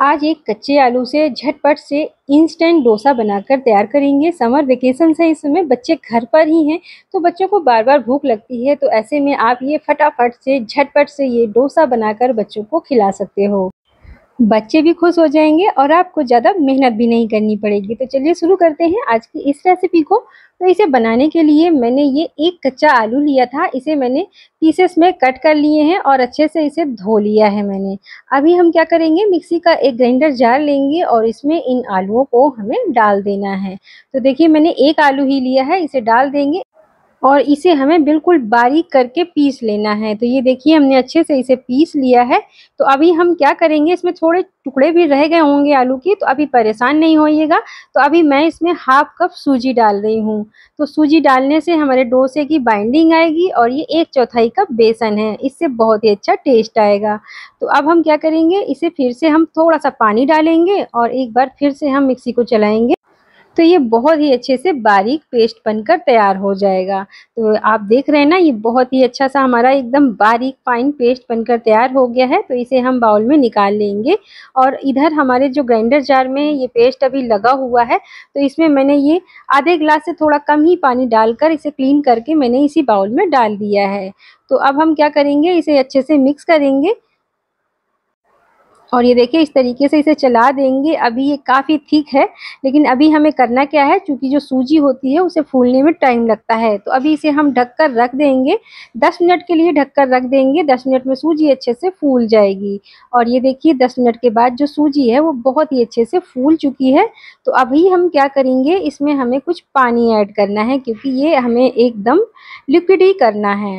आज एक कच्चे आलू से झटपट से इंस्टेंट डोसा बनाकर तैयार करेंगे समर वेकेशन है इस समय बच्चे घर पर ही हैं तो बच्चों को बार बार भूख लगती है तो ऐसे में आप ये फटाफट से झटपट से ये डोसा बनाकर बच्चों को खिला सकते हो बच्चे भी खुश हो जाएंगे और आपको ज़्यादा मेहनत भी नहीं करनी पड़ेगी तो चलिए शुरू करते हैं आज की इस रेसिपी को तो इसे बनाने के लिए मैंने ये एक कच्चा आलू लिया था इसे मैंने पीसेस में कट कर लिए हैं और अच्छे से इसे धो लिया है मैंने अभी हम क्या करेंगे मिक्सी का एक ग्राइंडर जार लेंगे और इसमें इन आलुओं को हमें डाल देना है तो देखिए मैंने एक आलू ही लिया है इसे डाल देंगे और इसे हमें बिल्कुल बारीक करके पीस लेना है तो ये देखिए हमने अच्छे से इसे पीस लिया है तो अभी हम क्या करेंगे इसमें थोड़े टुकड़े भी रह गए होंगे आलू के तो अभी परेशान नहीं होइएगा तो अभी मैं इसमें हाफ कप सूजी डाल रही हूँ तो सूजी डालने से हमारे डोसे की बाइंडिंग आएगी और ये एक चौथाई कप बेसन है इससे बहुत ही अच्छा टेस्ट आएगा तो अब हम क्या करेंगे इसे फिर से हम थोड़ा सा पानी डालेंगे और एक बार फिर से हम मिक्सी को चलाएंगे तो ये बहुत ही अच्छे से बारीक पेस्ट बनकर तैयार हो जाएगा तो आप देख रहे हैं ना ये बहुत ही अच्छा सा हमारा एकदम बारीक फाइन पेस्ट बनकर तैयार हो गया है तो इसे हम बाउल में निकाल लेंगे और इधर हमारे जो ग्राइंडर जार में ये पेस्ट अभी लगा हुआ है तो इसमें मैंने ये आधे गिलास से थोड़ा कम ही पानी डालकर इसे क्लीन करके मैंने इसी बाउल में डाल दिया है तो अब हम क्या करेंगे इसे अच्छे से मिक्स करेंगे और ये देखिए इस तरीके से इसे चला देंगे अभी ये काफ़ी थिक है लेकिन अभी हमें करना क्या है चूँकि जो सूजी होती है उसे फूलने में टाइम लगता है तो अभी इसे हम ढक कर रख देंगे दस मिनट के लिए ढक कर रख देंगे दस मिनट में सूजी अच्छे से फूल जाएगी और ये देखिए दस मिनट के बाद जो सूजी है वो बहुत ही अच्छे से फूल चुकी है तो अभी हम क्या करेंगे इसमें हमें कुछ पानी ऐड करना है क्योंकि ये हमें एकदम लिक्विड ही करना है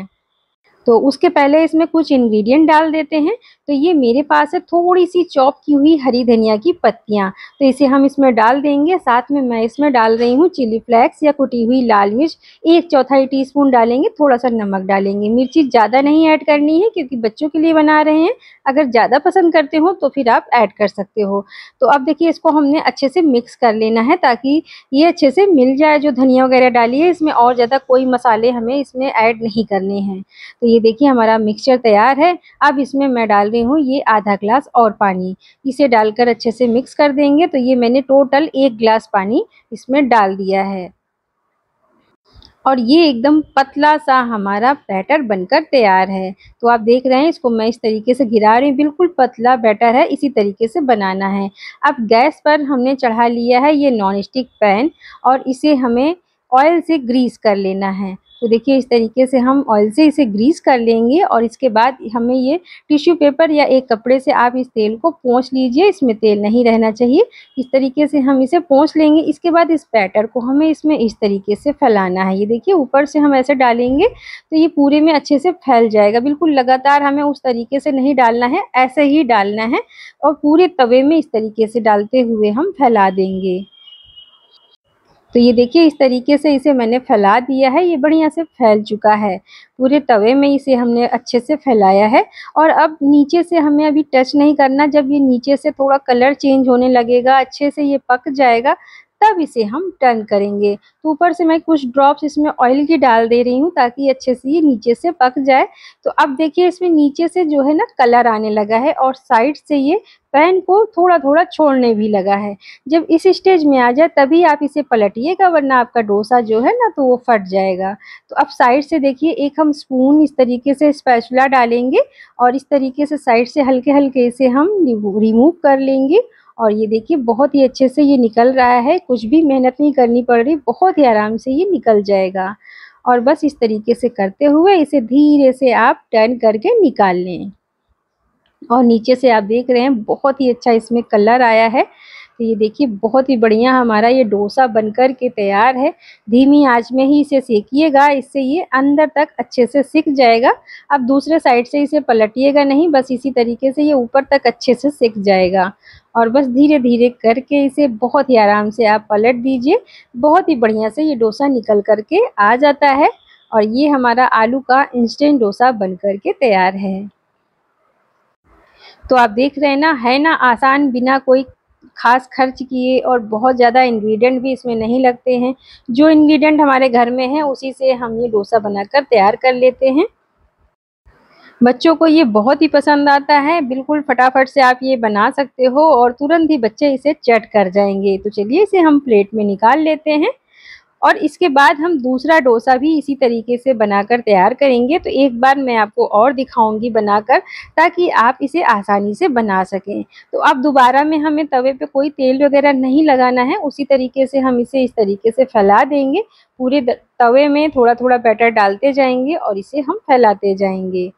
तो उसके पहले इसमें कुछ इंग्रेडिएंट डाल देते हैं तो ये मेरे पास है थोड़ी सी चॉप की हुई हरी धनिया की पत्तियाँ तो इसे हम इसमें डाल देंगे साथ में मैं इसमें डाल रही हूँ चिली फ्लेक्स या कुटी हुई लाल मिर्च एक चौथाई टीस्पून डालेंगे थोड़ा सा नमक डालेंगे मिर्ची ज़्यादा नहीं ऐड करनी है क्योंकि बच्चों के लिए बना रहे हैं अगर ज़्यादा पसंद करते हो तो फिर आप ऐड कर सकते हो तो अब देखिए इसको हमने अच्छे से मिक्स कर लेना है ताकि ये अच्छे से मिल जाए जो धनिया वगैरह डाली है इसमें और ज़्यादा कोई मसाले हमें इसमें ऐड नहीं करने हैं तो ये देखिए हमारा मिक्सचर तैयार है अब इसमें मैं डाल रही हूँ ये आधा ग्लास और पानी इसे डालकर अच्छे से मिक्स कर देंगे तो ये मैंने टोटल एक ग्लास पानी इसमें डाल दिया है और ये एकदम पतला सा हमारा बैटर बनकर तैयार है तो आप देख रहे हैं इसको मैं इस तरीके से गिरा रही हूँ बिल्कुल पतला बैटर है इसी तरीके से बनाना है अब गैस पर हमने चढ़ा लिया है ये नॉन स्टिक पैन और इसे हमें ऑयल से ग्रीस कर लेना है तो देखिए इस तरीके से हम ऑयल से इसे ग्रीस कर लेंगे और इसके बाद हमें ये टिश्यू पेपर या एक कपड़े से आप इस तेल को पोंछ लीजिए इसमें तेल नहीं रहना चाहिए इस तरीके से हम इसे पोंछ लेंगे इसके बाद इस पैटर को हमें इसमें इस तरीके से फैलाना है ये देखिए ऊपर से हम ऐसे डालेंगे तो ये पूरे में अच्छे से फैल जाएगा बिल्कुल लगातार हमें उस तरीके से नहीं डालना है ऐसे ही डालना है और पूरे तवे में इस तरीके से डालते हुए हम फैला देंगे तो ये देखिए इस तरीके से इसे मैंने फैला दिया है ये बढ़िया से फैल चुका है पूरे तवे में इसे हमने अच्छे से फैलाया है और अब नीचे से हमें अभी टच नहीं करना जब ये नीचे से थोड़ा कलर चेंज होने लगेगा अच्छे से ये पक जाएगा तब इसे हम टर्न करेंगे तो ऊपर से मैं कुछ ड्रॉप्स इसमें ऑयल की डाल दे रही हूँ ताकि अच्छे से ये नीचे से पक जाए तो अब देखिए इसमें नीचे से जो है ना कलर आने लगा है और साइड से ये पैन को थोड़ा थोड़ा छोड़ने भी लगा है जब इस स्टेज में आ जाए तभी आप इसे पलटिएगा वरना आपका डोसा जो है ना तो वो फट जाएगा तो अब साइड से देखिए एक हम स्पून इस तरीके से स्पैचुला डालेंगे और इस तरीके से साइड से हल्के हल्के इसे हम रिमूव कर लेंगे और ये देखिए बहुत ही अच्छे से ये निकल रहा है कुछ भी मेहनत नहीं करनी पड़ रही बहुत ही आराम से ये निकल जाएगा और बस इस तरीके से करते हुए इसे धीरे से आप टर्न करके निकाल लें और नीचे से आप देख रहे हैं बहुत ही अच्छा इसमें कलर आया है तो ये देखिए बहुत ही बढ़िया हमारा ये डोसा बनकर के तैयार है धीमी आंच में ही इसे सेकिएगा इससे ये अंदर तक अच्छे से सिक जाएगा अब दूसरे साइड से इसे पलटिएगा नहीं बस इसी तरीके से ये ऊपर तक अच्छे से सिक जाएगा और बस धीरे धीरे करके इसे बहुत ही आराम से आप पलट दीजिए बहुत ही बढ़िया से ये डोसा निकल करके आ जाता है और ये हमारा आलू का इंस्टेंट डोसा बन करके तैयार है तो आप देख रहे हैं ना है ना आसान बिना कोई खास खर्च किए और बहुत ज़्यादा इंग्रेडिएंट भी इसमें नहीं लगते हैं जो इंग्रेडिएंट हमारे घर में है उसी से हम ये डोसा बनाकर तैयार कर लेते हैं बच्चों को ये बहुत ही पसंद आता है बिल्कुल फटाफट से आप ये बना सकते हो और तुरंत ही बच्चे इसे चट कर जाएंगे तो चलिए इसे हम प्लेट में निकाल लेते हैं और इसके बाद हम दूसरा डोसा भी इसी तरीके से बनाकर तैयार करेंगे तो एक बार मैं आपको और दिखाऊंगी बनाकर ताकि आप इसे आसानी से बना सकें तो अब दोबारा में हमें तवे पे कोई तेल वगैरह नहीं लगाना है उसी तरीके से हम इसे इस तरीके से फैला देंगे पूरे तवे में थोड़ा थोड़ा बैटर डालते जाएंगे और इसे हम फैलाते जाएंगे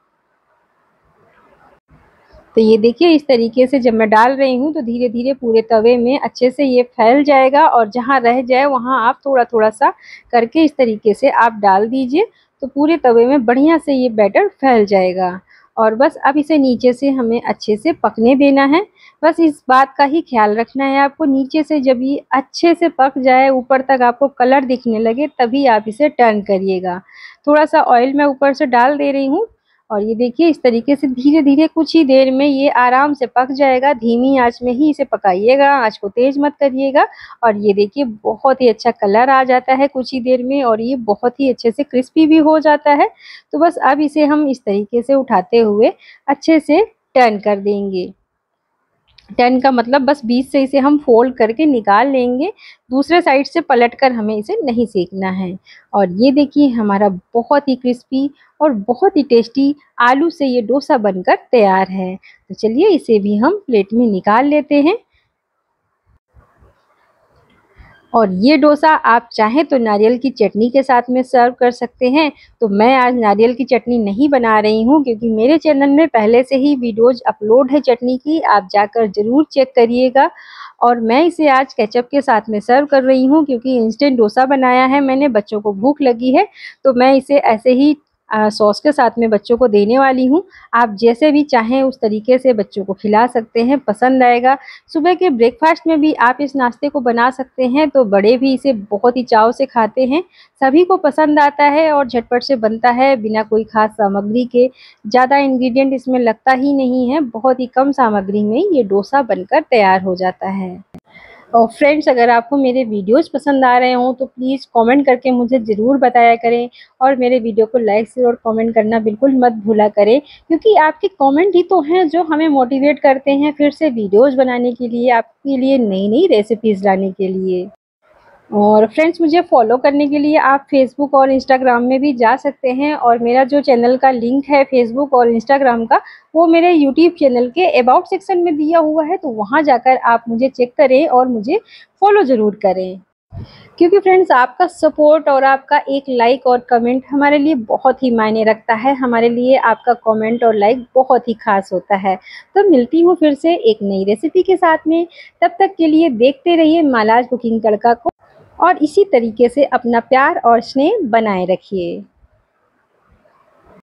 तो ये देखिए इस तरीके से जब मैं डाल रही हूँ तो धीरे धीरे पूरे तवे में अच्छे से ये फैल जाएगा और जहाँ रह जाए वहाँ आप थोड़ा थोड़ा सा करके इस तरीके से आप डाल दीजिए तो पूरे तवे में बढ़िया से ये बैटर फैल जाएगा और बस अब इसे नीचे से हमें अच्छे से पकने देना है बस इस बात का ही ख्याल रखना है आपको नीचे से जब ये अच्छे से पक जाए ऊपर तक आपको कलर दिखने लगे तभी आप इसे टर्न करिएगा थोड़ा सा ऑयल मैं ऊपर से डाल दे रही हूँ और ये देखिए इस तरीके से धीरे धीरे कुछ ही देर में ये आराम से पक जाएगा धीमी आंच में ही इसे पकाइएगा आंच को तेज मत करिएगा और ये देखिए बहुत ही अच्छा कलर आ जाता है कुछ ही देर में और ये बहुत ही अच्छे से क्रिस्पी भी हो जाता है तो बस अब इसे हम इस तरीके से उठाते हुए अच्छे से टर्न कर देंगे टेन का मतलब बस बीच से इसे हम फोल्ड करके निकाल लेंगे दूसरे साइड से पलट कर हमें इसे नहीं सेकना है और ये देखिए हमारा बहुत ही क्रिस्पी और बहुत ही टेस्टी आलू से ये डोसा बनकर तैयार है तो चलिए इसे भी हम प्लेट में निकाल लेते हैं और ये डोसा आप चाहें तो नारियल की चटनी के साथ में सर्व कर सकते हैं तो मैं आज नारियल की चटनी नहीं बना रही हूँ क्योंकि मेरे चैनल में पहले से ही वीडियोज अपलोड है चटनी की आप जाकर ज़रूर चेक करिएगा और मैं इसे आज केचप के साथ में सर्व कर रही हूँ क्योंकि इंस्टेंट डोसा बनाया है मैंने बच्चों को भूख लगी है तो मैं इसे ऐसे ही सॉस के साथ में बच्चों को देने वाली हूँ आप जैसे भी चाहें उस तरीके से बच्चों को खिला सकते हैं पसंद आएगा सुबह के ब्रेकफास्ट में भी आप इस नाश्ते को बना सकते हैं तो बड़े भी इसे बहुत ही चाव से खाते हैं सभी को पसंद आता है और झटपट से बनता है बिना कोई खास सामग्री के ज़्यादा इन्ग्रीडियंट इसमें लगता ही नहीं है बहुत ही कम सामग्री में ये डोसा बनकर तैयार हो जाता है और फ्रेंड्स अगर आपको मेरे वीडियोस पसंद आ रहे हों तो प्लीज़ कमेंट करके मुझे ज़रूर बताया करें और मेरे वीडियो को लाइक से और कमेंट करना बिल्कुल मत भूला करें क्योंकि आपके कमेंट ही तो हैं जो हमें मोटिवेट करते हैं फिर से वीडियोस बनाने के लिए आपके लिए नई नई रेसिपीज़ लाने के लिए और फ्रेंड्स मुझे फॉलो करने के लिए आप फेसबुक और इंस्टाग्राम में भी जा सकते हैं और मेरा जो चैनल का लिंक है फेसबुक और इंस्टाग्राम का वो मेरे यूट्यूब चैनल के अबाउट सेक्शन में दिया हुआ है तो वहाँ जाकर आप मुझे चेक करें और मुझे फॉलो ज़रूर करें क्योंकि फ्रेंड्स आपका सपोर्ट और आपका एक लाइक और कमेंट हमारे लिए बहुत ही मायने रखता है हमारे लिए आपका कमेंट और लाइक बहुत ही खास होता है तो मिलती हूँ फिर से एक नई रेसिपी के साथ में तब तक के लिए देखते रहिए मालाज कुकिंग तड़का को और इसी तरीके से अपना प्यार और स्नेह बनाए रखिए